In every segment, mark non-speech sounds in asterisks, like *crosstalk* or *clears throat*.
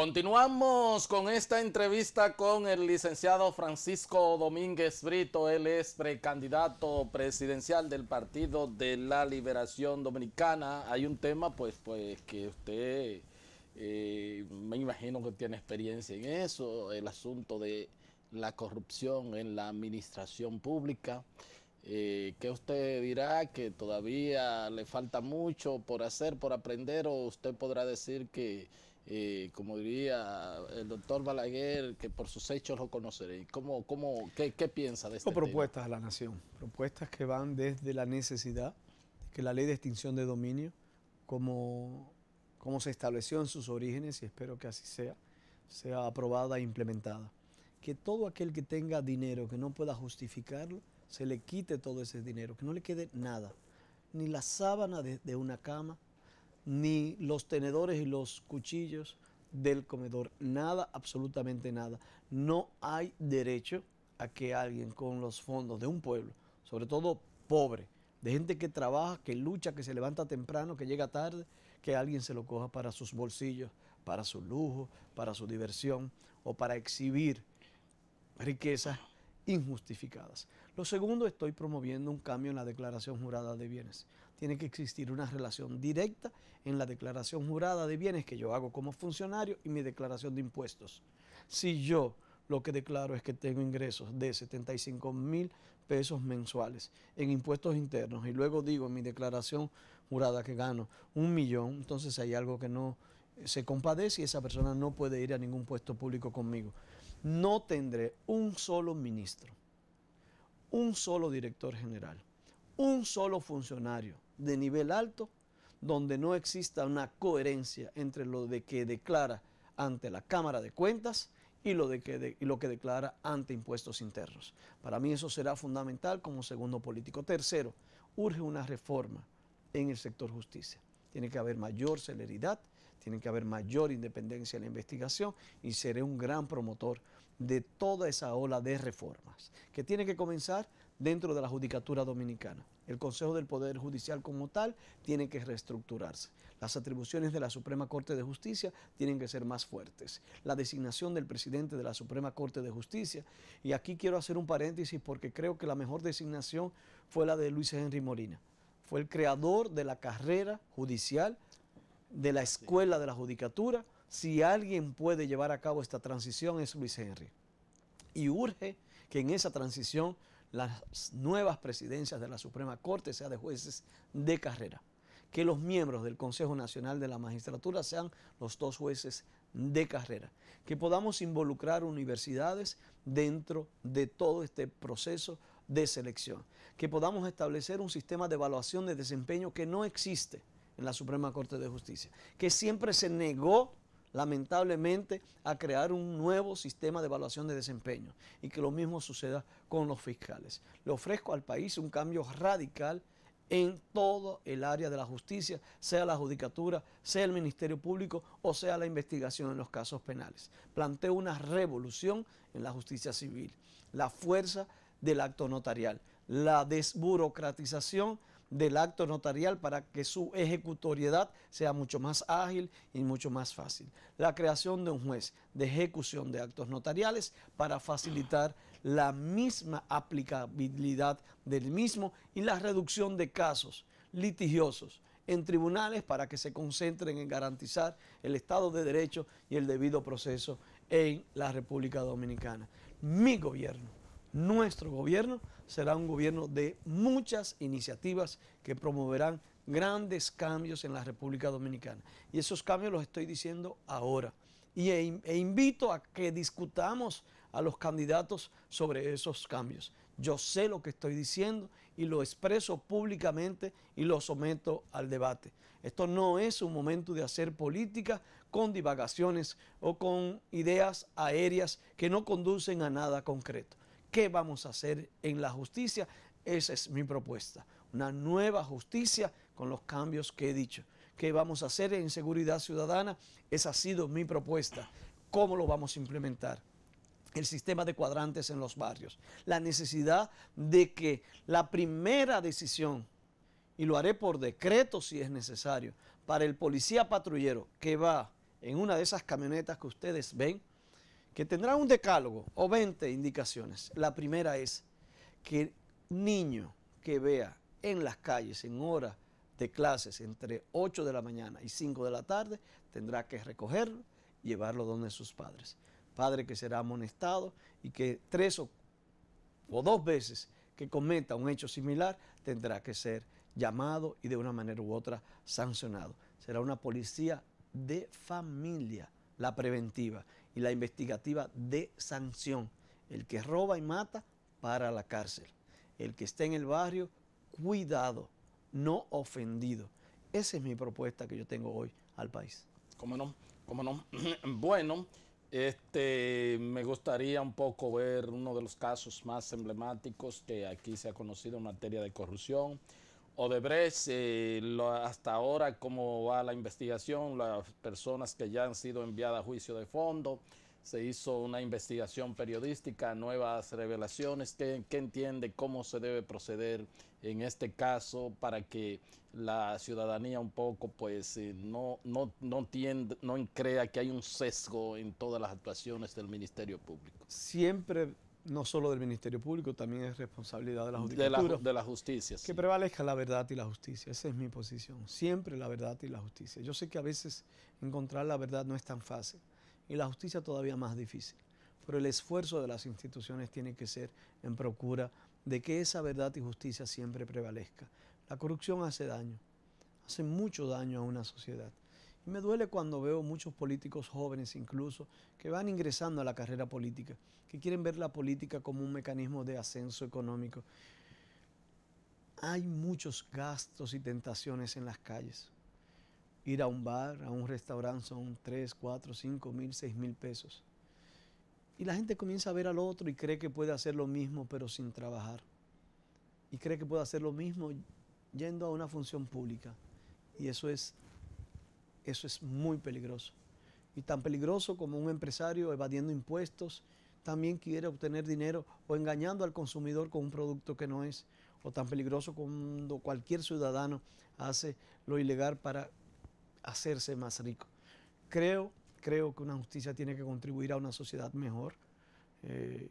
Continuamos con esta entrevista con el licenciado Francisco Domínguez Brito. Él es precandidato presidencial del Partido de la Liberación Dominicana. Hay un tema, pues, pues que usted eh, me imagino que tiene experiencia en eso, el asunto de la corrupción en la administración pública. Eh, ¿Qué usted dirá que todavía le falta mucho por hacer, por aprender, o usted podrá decir que y eh, como diría el doctor Balaguer, que por sus hechos lo conoceré ¿Cómo, cómo, qué, qué piensa de esto? propuestas a la nación, propuestas que van desde la necesidad de que la ley de extinción de dominio, como, como se estableció en sus orígenes, y espero que así sea, sea aprobada e implementada. Que todo aquel que tenga dinero que no pueda justificarlo, se le quite todo ese dinero, que no le quede nada, ni la sábana de, de una cama, ni los tenedores y los cuchillos del comedor. Nada, absolutamente nada. No hay derecho a que alguien con los fondos de un pueblo, sobre todo pobre, de gente que trabaja, que lucha, que se levanta temprano, que llega tarde, que alguien se lo coja para sus bolsillos, para su lujo, para su diversión o para exhibir riquezas injustificadas. Lo segundo, estoy promoviendo un cambio en la declaración jurada de bienes tiene que existir una relación directa en la declaración jurada de bienes que yo hago como funcionario y mi declaración de impuestos. Si yo lo que declaro es que tengo ingresos de 75 mil pesos mensuales en impuestos internos y luego digo en mi declaración jurada que gano un millón, entonces hay algo que no eh, se compadece y esa persona no puede ir a ningún puesto público conmigo. No tendré un solo ministro, un solo director general, un solo funcionario de nivel alto donde no exista una coherencia entre lo de que declara ante la Cámara de Cuentas y lo, de que y lo que declara ante impuestos internos. Para mí eso será fundamental como segundo político. Tercero, urge una reforma en el sector justicia. Tiene que haber mayor celeridad, tiene que haber mayor independencia en la investigación y seré un gran promotor de toda esa ola de reformas que tiene que comenzar dentro de la Judicatura Dominicana. El Consejo del Poder Judicial como tal tiene que reestructurarse. Las atribuciones de la Suprema Corte de Justicia tienen que ser más fuertes. La designación del presidente de la Suprema Corte de Justicia, y aquí quiero hacer un paréntesis porque creo que la mejor designación fue la de Luis Henry Molina. Fue el creador de la carrera judicial, de la escuela de la judicatura. Si alguien puede llevar a cabo esta transición es Luis Henry. Y urge que en esa transición las nuevas presidencias de la Suprema Corte, sean de jueces de carrera. Que los miembros del Consejo Nacional de la Magistratura sean los dos jueces de carrera. Que podamos involucrar universidades dentro de todo este proceso de selección. Que podamos establecer un sistema de evaluación de desempeño que no existe en la Suprema Corte de Justicia. Que siempre se negó lamentablemente, a crear un nuevo sistema de evaluación de desempeño y que lo mismo suceda con los fiscales. Le ofrezco al país un cambio radical en todo el área de la justicia, sea la judicatura, sea el Ministerio Público o sea la investigación en los casos penales. Planteo una revolución en la justicia civil, la fuerza del acto notarial, la desburocratización del acto notarial para que su ejecutoriedad sea mucho más ágil y mucho más fácil. La creación de un juez de ejecución de actos notariales para facilitar la misma aplicabilidad del mismo y la reducción de casos litigiosos en tribunales para que se concentren en garantizar el Estado de Derecho y el debido proceso en la República Dominicana. Mi gobierno nuestro gobierno será un gobierno de muchas iniciativas que promoverán grandes cambios en la República Dominicana. Y esos cambios los estoy diciendo ahora. Y e, e invito a que discutamos a los candidatos sobre esos cambios. Yo sé lo que estoy diciendo y lo expreso públicamente y lo someto al debate. Esto no es un momento de hacer política con divagaciones o con ideas aéreas que no conducen a nada concreto. ¿Qué vamos a hacer en la justicia? Esa es mi propuesta. Una nueva justicia con los cambios que he dicho. ¿Qué vamos a hacer en seguridad ciudadana? Esa ha sido mi propuesta. ¿Cómo lo vamos a implementar? el sistema de cuadrantes en los barrios, la necesidad de que la primera decisión, y lo haré por decreto si es necesario, para el policía patrullero que va en una de esas camionetas que ustedes ven, que tendrá un decálogo o 20 indicaciones. La primera es que niño que vea en las calles en horas de clases entre 8 de la mañana y 5 de la tarde tendrá que recogerlo y llevarlo donde sus padres. Padre que será amonestado y que tres o, o dos veces que cometa un hecho similar tendrá que ser llamado y de una manera u otra sancionado. Será una policía de familia, la preventiva la investigativa de sanción. El que roba y mata, para la cárcel. El que está en el barrio, cuidado, no ofendido. Esa es mi propuesta que yo tengo hoy al país. ¿Cómo no? no? *clears throat* bueno, este, me gustaría un poco ver uno de los casos más emblemáticos que aquí se ha conocido en materia de corrupción Odebrecht, eh, hasta ahora cómo va la investigación, las personas que ya han sido enviadas a juicio de fondo, se hizo una investigación periodística, nuevas revelaciones, ¿qué entiende cómo se debe proceder en este caso para que la ciudadanía un poco pues eh, no, no, no, no crea que hay un sesgo en todas las actuaciones del Ministerio Público. Siempre no solo del Ministerio Público, también es responsabilidad de la justicia. De, la, justicia. Que prevalezca la verdad y la justicia, esa es mi posición, siempre la verdad y la justicia. Yo sé que a veces encontrar la verdad no es tan fácil y la justicia todavía más difícil, pero el esfuerzo de las instituciones tiene que ser en procura de que esa verdad y justicia siempre prevalezca. La corrupción hace daño, hace mucho daño a una sociedad me duele cuando veo muchos políticos jóvenes incluso que van ingresando a la carrera política, que quieren ver la política como un mecanismo de ascenso económico. Hay muchos gastos y tentaciones en las calles. Ir a un bar, a un restaurante son 3, 4, 5 mil, 6 mil pesos. Y la gente comienza a ver al otro y cree que puede hacer lo mismo pero sin trabajar. Y cree que puede hacer lo mismo yendo a una función pública. Y eso es eso es muy peligroso. Y tan peligroso como un empresario evadiendo impuestos también quiere obtener dinero o engañando al consumidor con un producto que no es, o tan peligroso como cualquier ciudadano hace lo ilegal para hacerse más rico. Creo, creo que una justicia tiene que contribuir a una sociedad mejor eh,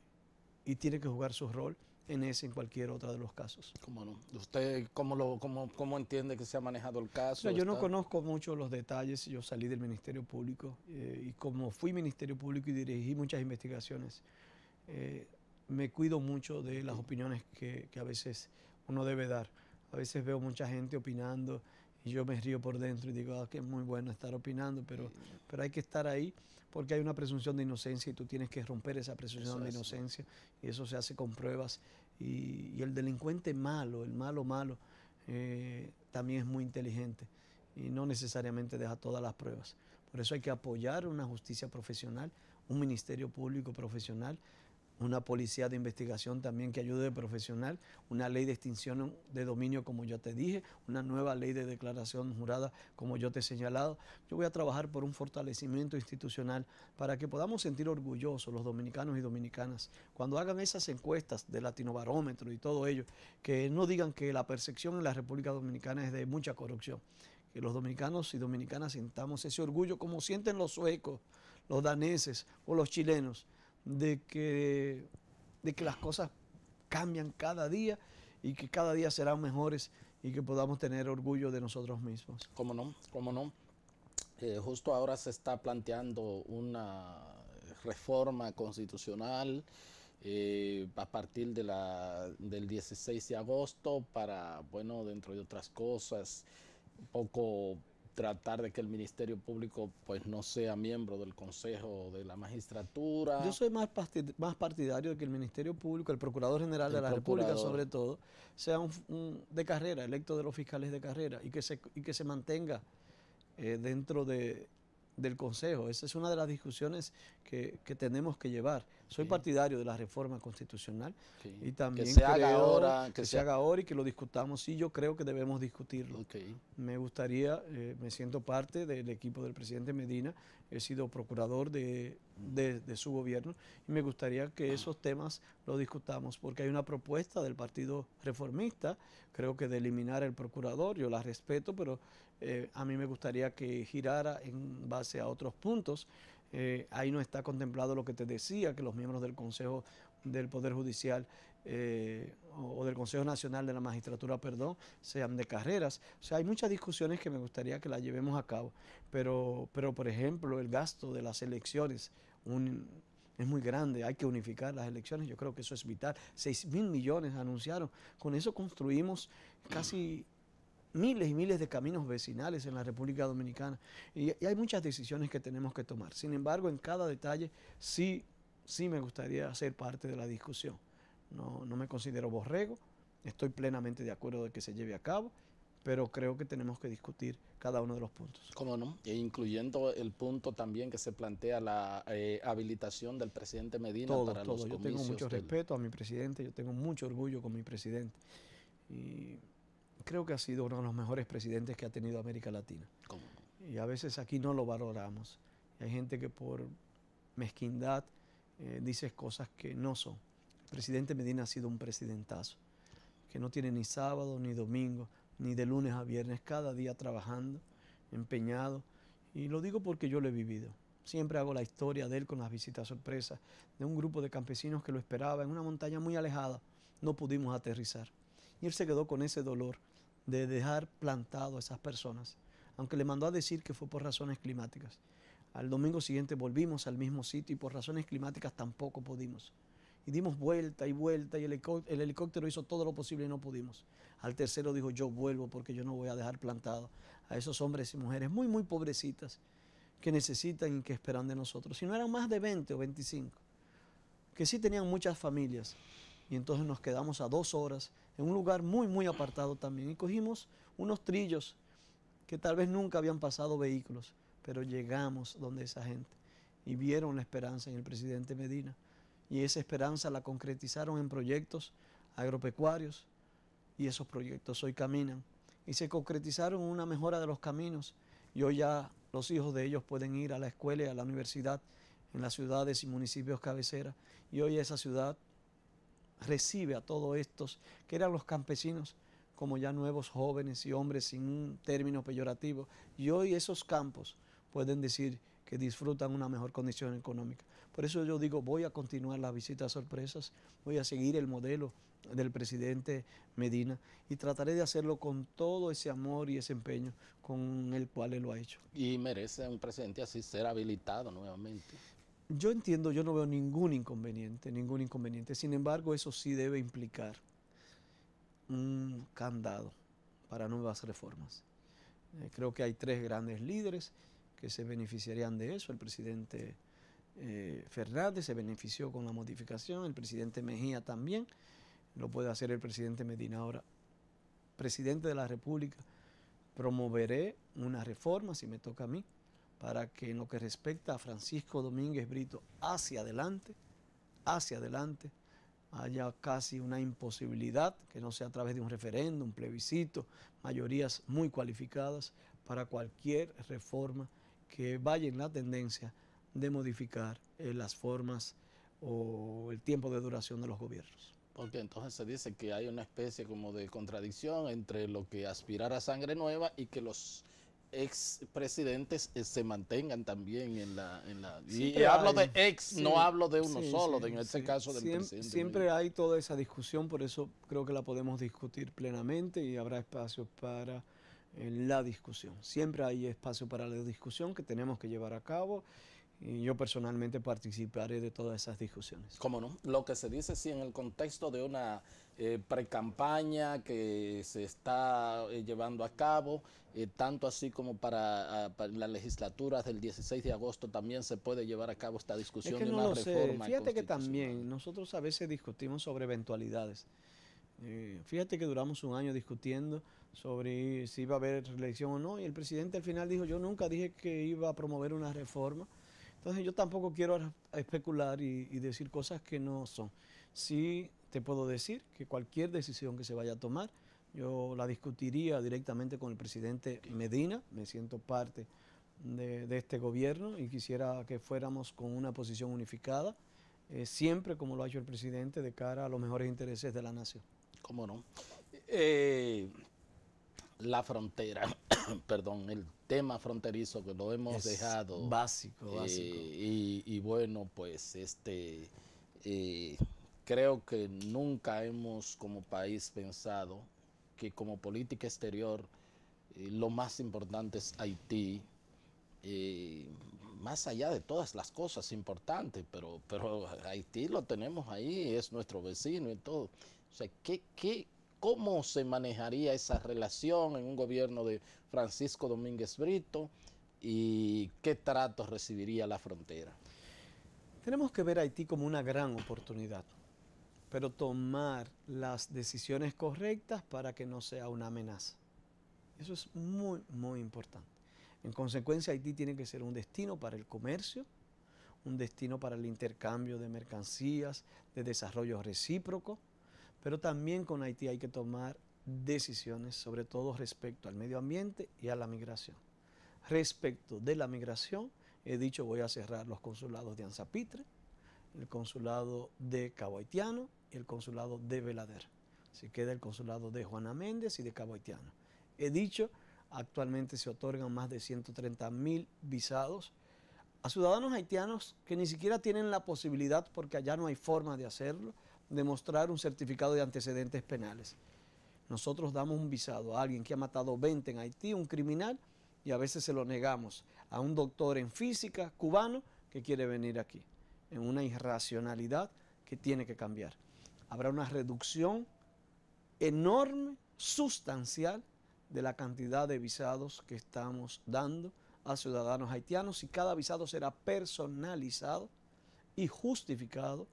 y tiene que jugar su rol en ese en cualquier otro de los casos. ¿Cómo no? ¿Usted cómo, lo, cómo, cómo entiende que se ha manejado el caso? yo no conozco mucho los detalles, yo salí del Ministerio Público eh, y como fui Ministerio Público y dirigí muchas investigaciones, eh, me cuido mucho de las opiniones que, que a veces uno debe dar. A veces veo mucha gente opinando y yo me río por dentro y digo, ah, que es muy bueno estar opinando, pero, pero hay que estar ahí porque hay una presunción de inocencia y tú tienes que romper esa presunción de inocencia y eso se hace con pruebas. Y, el delincuente malo, el malo malo, eh, también es muy inteligente y no necesariamente deja todas las pruebas. Por eso hay que apoyar una justicia profesional, un ministerio público profesional, una policía de investigación también que ayude de profesional, una ley de extinción de dominio como ya te dije, una nueva ley de declaración jurada como yo te he señalado. Yo voy a trabajar por un fortalecimiento institucional para que podamos sentir orgullosos los dominicanos y dominicanas cuando hagan esas encuestas de latinobarómetro y todo ello, que no digan que la percepción en la República Dominicana es de mucha corrupción que los dominicanos y dominicanas sintamos ese orgullo como sienten los suecos, los daneses o los chilenos, de que, de que las cosas cambian cada día y que cada día serán mejores y que podamos tener orgullo de nosotros mismos. ¿Cómo no? ¿Cómo no? Eh, justo ahora se está planteando una reforma constitucional eh, a partir de del 16 de agosto para, bueno, dentro de otras cosas, un poco tratar de que el Ministerio Público pues no sea miembro del Consejo de la Magistratura. Yo soy más, más partidario de que el Ministerio Público, el Procurador General de la República sobre todo, sea de carrera, electo de los fiscales de carrera y que se, y que se mantenga eh, dentro del Consejo. Esa es una de las discusiones que, que tenemos que llevar. Soy partidario de la reforma constitucional y también que se haga ahora, que, se, haga ahora y que lo discutamos. Sí, yo creo que debemos discutirlo. Me gustaría, eh, me siento parte del equipo del presidente Medina, he sido procurador de, su gobierno y me gustaría que ah. esos temas los discutamos porque hay una propuesta del Partido Reformista, creo que de eliminar el procurador, yo la respeto, pero eh, a mí me gustaría que girara en base a otros puntos. Eh, ahí no está contemplado lo que te decía, que los miembros del Consejo del Poder Judicial eh, o, del Consejo Nacional de la Magistratura, perdón, sean de carreras. O sea, hay muchas discusiones que me gustaría que las llevemos a cabo, pero, pero por ejemplo, el gasto de las elecciones, es muy grande, hay que unificar las elecciones, yo creo que eso es vital. 6 mil millones anunciaron, con eso construimos casi miles y miles de caminos vecinales en la República Dominicana y, hay muchas decisiones que tenemos que tomar. Sin embargo, en cada detalle sí, sí me gustaría ser parte de la discusión. No, no me considero borrego, estoy plenamente de acuerdo de que se lleve a cabo, pero creo que tenemos que discutir cada uno de los puntos. Cómo no, e incluyendo el punto también que se plantea la eh, habilitación del presidente Medina para los comicios Yo tengo mucho respeto a mi presidente, yo tengo mucho orgullo con mi presidente. Y creo que ha sido uno de los mejores presidentes que ha tenido América Latina. Y a veces aquí no lo valoramos. Hay gente que por mezquindad eh, dice cosas que no son. El presidente Medina ha sido un presidentazo, que no tiene ni sábado, ni domingo, ni de lunes a viernes, cada día trabajando, empeñado. Y lo digo porque yo lo he vivido. Siempre hago la historia de él con las visitas sorpresas de un grupo de campesinos que lo esperaba en una montaña muy alejada. No pudimos aterrizar. Y él se quedó con ese dolor de dejar plantado a esas personas, aunque le mandó a decir que fue por razones climáticas. Al domingo siguiente volvimos al mismo sitio y por razones climáticas tampoco pudimos. Y dimos vuelta y vuelta y el, helicóptero, hizo todo lo posible y no pudimos. Al tercero dijo, yo vuelvo porque yo no voy a dejar plantado a esos hombres y mujeres muy, muy pobrecitas que necesitan y que esperan de nosotros. Si no eran más de 20 o 25, que sí tenían muchas familias. Y entonces nos quedamos a dos horas en un lugar muy, muy apartado también. Y cogimos unos trillos que tal vez nunca habían pasado vehículos, pero llegamos donde esa gente y vieron la esperanza en el presidente Medina. Y esa esperanza la concretizaron en proyectos agropecuarios y esos proyectos hoy caminan. Y se concretizaron una mejora de los caminos y hoy ya los hijos de ellos pueden ir a la escuela y a la universidad en las ciudades y municipios cabecera. Y hoy esa ciudad recibe a todos estos, que eran los campesinos, como ya nuevos jóvenes y hombres sin un término peyorativo. Y hoy esos campos pueden decir que disfrutan una mejor condición económica. Por eso yo digo, voy a continuar la visita a sorpresas, voy a seguir el modelo del presidente Medina y trataré de hacerlo con todo ese amor y ese empeño con el cual él lo ha hecho. Y merece un presidente así ser habilitado nuevamente yo entiendo, yo no veo ningún inconveniente, ningún inconveniente. Sin embargo, eso sí debe implicar un candado para nuevas reformas. Eh, creo que hay tres grandes líderes que se beneficiarían de eso. El presidente eh, Fernández se benefició con la modificación, el presidente Mejía también, lo puede hacer el presidente Medina. Ahora, presidente de la República, promoveré una reforma si me toca a mí para que en lo que respecta a Francisco Domínguez Brito hacia adelante, hacia adelante, haya casi una imposibilidad, que no sea a través de un referéndum, un plebiscito, mayorías muy cualificadas para cualquier reforma que vaya en la tendencia de modificar eh, las formas o el tiempo de duración de los gobiernos. Porque entonces se dice que hay una especie como de contradicción entre lo que aspirar a sangre nueva y que los ex presidentes eh, se mantengan también en la... En la y hablo de ex, no hablo de uno solo, en este caso del siempre, Siempre hay toda esa discusión, por eso creo que la podemos discutir plenamente y habrá espacio para eh, la discusión. Siempre hay espacio para la discusión que tenemos que llevar a cabo y yo personalmente participaré de todas esas discusiones. ¿Cómo no? Lo que se dice, si en el contexto de una eh, pre-campaña que se está eh, llevando a cabo, eh, tanto así como para, ah, las legislaturas del 16 de agosto también se puede llevar a cabo esta discusión de una reforma. Fíjate que también nosotros a veces discutimos sobre eventualidades. fíjate que duramos un año discutiendo sobre si iba a haber elección o no y el presidente al final dijo yo nunca dije que iba a promover una reforma. Entonces yo tampoco quiero especular y, decir cosas que no son. Sí te puedo decir que cualquier decisión que se vaya a tomar, yo la discutiría directamente con el presidente Medina, me siento parte de, este gobierno y quisiera que fuéramos con una posición unificada, eh, siempre como lo ha hecho el presidente, de cara a los mejores intereses de la nación. ¿Cómo no? Eh, la frontera, *coughs* perdón, el tema fronterizo que lo hemos dejado. Básico, básico. Eh, y, bueno, pues este creo que nunca hemos como país pensado que como política exterior eh, lo más importante es Haití, eh, más allá de todas las cosas importantes, pero, pero *laughs* Haití lo tenemos ahí, es nuestro vecino y todo. O sea, ¿qué, cómo se manejaría esa relación en un gobierno de Francisco Domínguez Brito y qué tratos recibiría la frontera? Tenemos que ver a Haití como una gran oportunidad pero tomar las decisiones correctas para que no sea una amenaza. Eso es muy, muy importante. En consecuencia, Haití tiene que ser un destino para el comercio, un destino para el intercambio de mercancías, de desarrollo recíproco, pero también con Haití hay que tomar decisiones, sobre todo respecto al medio ambiente y a la migración. Respecto de la migración, he dicho voy a cerrar los consulados de Anzapitre, el consulado de Cabo Haitiano, el consulado de Belader Se queda el consulado de Juana Méndez y de Cabo Haitiano. He dicho, actualmente se otorgan más de 130 mil visados a ciudadanos haitianos que ni siquiera tienen la posibilidad, porque allá no hay forma de hacerlo, de mostrar un certificado de antecedentes penales. Nosotros damos un visado a alguien que ha matado 20 en Haití, un criminal, y a veces se lo negamos a un doctor en física cubano que quiere venir aquí, en una irracionalidad que tiene que cambiar habrá una reducción enorme, sustancial, de la cantidad de visados que estamos dando a ciudadanos haitianos y cada visado será personalizado y justificado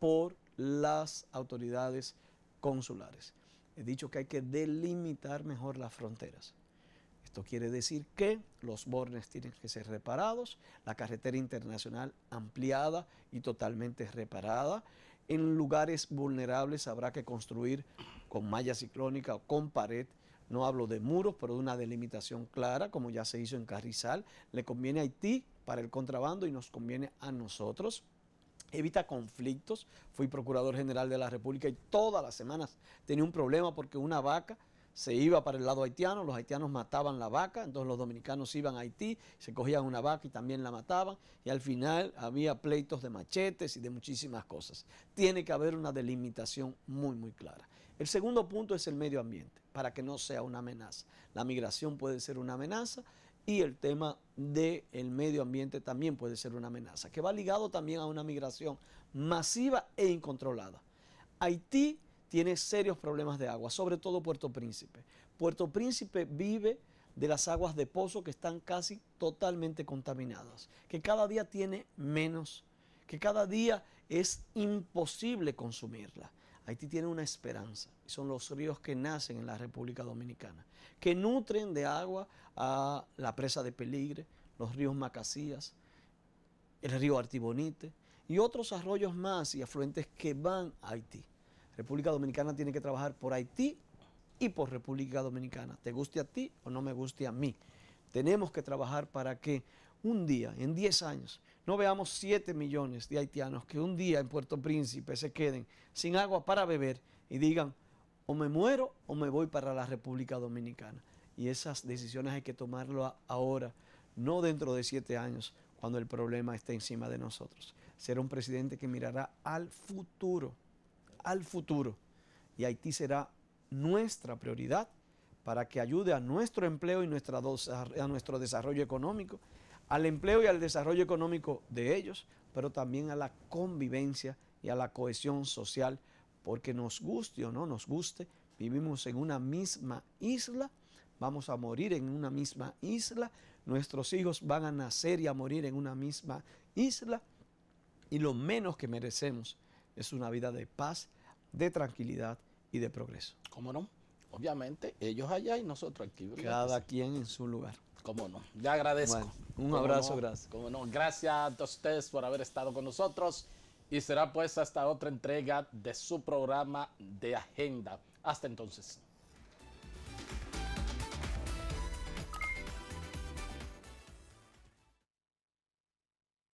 por las autoridades consulares. He dicho que hay que delimitar mejor las fronteras. Esto quiere decir que los bornes tienen que ser reparados, la carretera internacional ampliada y totalmente reparada, en lugares vulnerables habrá que construir con malla ciclónica o con pared. No hablo de muros, pero de una delimitación clara, como ya se hizo en Carrizal. Le conviene a Haití para el contrabando y nos conviene a nosotros evita conflictos. Fui procurador general de la República y todas las semanas tenía un problema porque una vaca se iba para el lado haitiano, los haitianos mataban la vaca, entonces los dominicanos iban a Haití, se cogían una vaca y también la mataban, y al final había pleitos de machetes y de muchísimas cosas. Tiene que haber una delimitación muy, muy clara. El segundo punto es el medio ambiente, para que no sea una amenaza. La migración puede ser una amenaza y el tema del medio ambiente también puede ser una amenaza, que va ligado también a una migración masiva e incontrolada. Haití tiene serios problemas de agua, sobre todo Puerto Príncipe. Puerto Príncipe vive de las aguas de pozo que están casi totalmente contaminadas, que cada día tiene menos, que cada día es imposible consumirla. Haití tiene una esperanza, y son los ríos que nacen en la República Dominicana, que nutren de agua a la presa de Peligre, los ríos Macasías, el río Artibonite y otros arroyos más y afluentes que van a Haití. República Dominicana tiene que trabajar por Haití y por República Dominicana, te guste a ti o no me guste a mí. Tenemos que trabajar para que un día, en 10 años, no veamos 7 millones de haitianos que un día en Puerto Príncipe se queden sin agua para beber y digan, o me muero o me voy para la República Dominicana. Y esas decisiones hay que tomarlas ahora, no dentro de 7 años, cuando el problema esté encima de nosotros. Será un presidente que mirará al futuro al futuro y Haití será nuestra prioridad para que ayude a nuestro empleo y nuestra, a nuestro desarrollo económico, al empleo y al desarrollo económico de ellos, pero también a la convivencia y a la cohesión social, porque nos guste o no nos guste, vivimos en una misma isla, vamos a morir en una misma isla, nuestros hijos van a nacer y a morir en una misma isla, y lo menos que merecemos es una vida de paz, de tranquilidad y de progreso. ¿Cómo no? Obviamente, ellos allá y nosotros aquí. Cada quien en su lugar. ¿Cómo no? Le agradezco. un abrazo, gracias. ¿Cómo no? Gracias a todos ustedes por haber estado con nosotros y será pues hasta otra entrega de su programa de agenda. Hasta entonces.